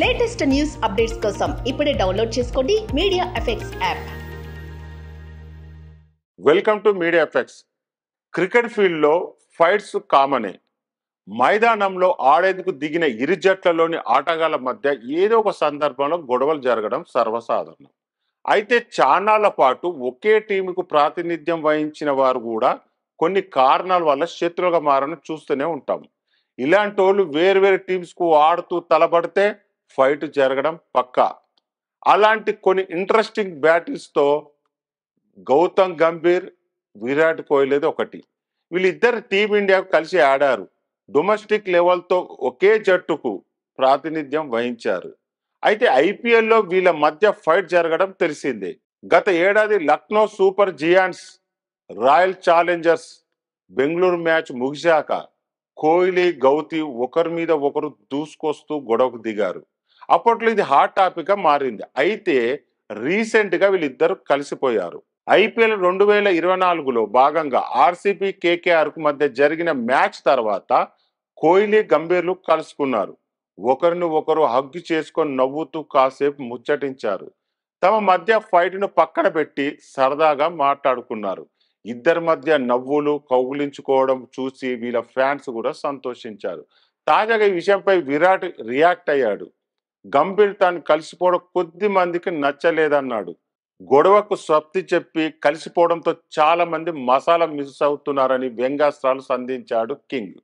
latest news updates కోసం ఇప్పుడే download చేసుకోండి media effects app welcome to media effects cricket ఫీల్డ్లో ఫైట్స్ కామనే మైదానంలో ఆడేందుకు దిగిన ఇరు జట్లలోని ఆటగాళ్ల మధ్య ఏదో ఒక సందర్భంలో గొడవలు జరగడం సర్వసాధారణం అయితే చానాల పాటు ఒకే టీముకు ప్రాతినిధ్యం వహించిన వారు కూడా కొన్ని కారణాల వల్ల శత్రువుగా మారని చూస్తూనే ఉంటాం ఇలాంటి వాళ్ళు వేరు వేరు టీమ్స్కు ఆడుతూ తలబడితే ఫైట్ జరగడం పక్కా అలాంటి కొన్ని ఇంట్రెస్టింగ్ బ్యాటిల్స్తో గౌతమ్ గంభీర్ విరాట్ కోహ్లీ ఒకటి వీళ్ళిద్దరు టీమిండియాకు కలిసి ఆడారు డొమెస్టిక్ లెవెల్తో ఒకే జట్టుకు ప్రాతినిధ్యం వహించారు అయితే ఐపీఎల్లో వీళ్ళ మధ్య ఫైట్ జరగడం తెలిసిందే గత ఏడాది Lucknow super giants royal challengers Bengaluru match ముగిశాక కోహ్లీ గౌతి ఒకరి మీద ఒకరు దూసుకొస్తూ గొడవకు దిగారు అప్పట్లో ఇది హాట్ టాపిక్గా మారింది అయితే రీసెంట్గా వీళ్ళిద్దరు కలిసిపోయారు ఐపీఎల్ రెండు వేల ఇరవై నాలుగులో భాగంగా ఆర్సీపీ కేకేఆర్కు మధ్య జరిగిన మ్యాచ్ తర్వాత కోహ్లీ గంభీర్లు కలుసుకున్నారు ఒకరిని ఒకరు హగ్ చేసుకొని నవ్వుతూ కాసేపు ముచ్చటించారు తమ మధ్య ఫైట్ను పక్కన పెట్టి సరదాగా మాట్లాడుకున్నారు ఇద్దరి మధ్య నవ్వులు కౌగులించుకోవడం చూసి వీళ్ళ ఫ్యాన్స్ కూడా సంతోషించారు తాజాగా ఈ విషయంపై విరాట్ రియాక్ట్ అయ్యాడు గంభీర్ తాను కలిసిపోవడం కొద్ది మందికి నచ్చలేదన్నాడు గొడవకు స్వప్తి చెప్పి కలిసిపోవడంతో చాలా మంది మసాలా మిస్ అవుతున్నారని వ్యంగాస్త్రాలు సంధించాడు కింగ్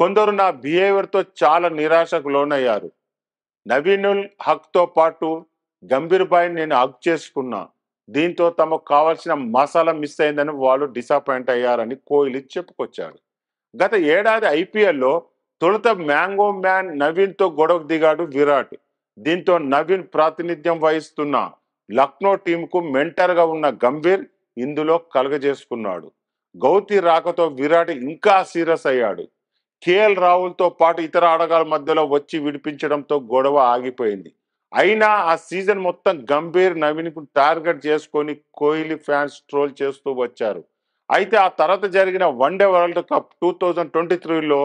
కొందరు నా బిహేవియర్తో చాలా నిరాశకు లోనయ్యారు నవీనుల్ హక్తో పాటు గంభీర్భాయిని నేను హక్ చేసుకున్నా దీంతో తమకు కావాల్సిన మసాలా మిస్ అయిందని వాళ్ళు డిసప్పాయింట్ అయ్యారని కోహ్లీ చెప్పుకొచ్చారు గత ఏడాది ఐపీఎల్లో తొలుత మ్యాంగో మ్యాన్ నవీన్తో గొడవకు దిగాడు విరాట్ దీంతో నవీన్ ప్రాతినిధ్యం వహిస్తున్న లక్నో టీంకు మెంటర్గా ఉన్న గంభీర్ ఇందులో కలగజేసుకున్నాడు గౌతి రాకతో విరాట్ ఇంకా సీరియస్ అయ్యాడు కేఎల్ రాహుల్తో పాటు ఇతర ఆడగాల మధ్యలో వచ్చి విడిపించడంతో గొడవ ఆగిపోయింది అయినా ఆ సీజన్ మొత్తం గంభీర్ నవీన్కు టార్గెట్ చేసుకొని కోహ్లీ ఫ్యాన్స్ ట్రోల్ చేస్తూ వచ్చారు అయితే ఆ తర్వాత జరిగిన one day world cup two thousand twenty త్రీలో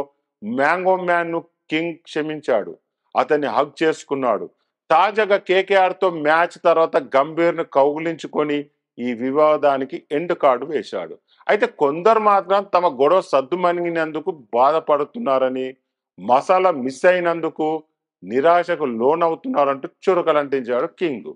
మ్యాంగో మ్యాన్ను కింగ్ క్షమించాడు అతన్ని హగ్ చేసుకున్నాడు తాజాగా కేకేఆర్తో మ్యాచ్ తర్వాత గంభీర్ను కౌగులించుకొని ఈ వివాదానికి ఎండ్ కార్డు వేశాడు అయితే కొందరు మాత్రం తమ గొడవ సద్దుమణిగినందుకు బాధపడుతున్నారని మసాలా మిస్ అయినందుకు నిరాశకు లోనవుతున్నారంటూ చురుకలంటించాడు కింగ్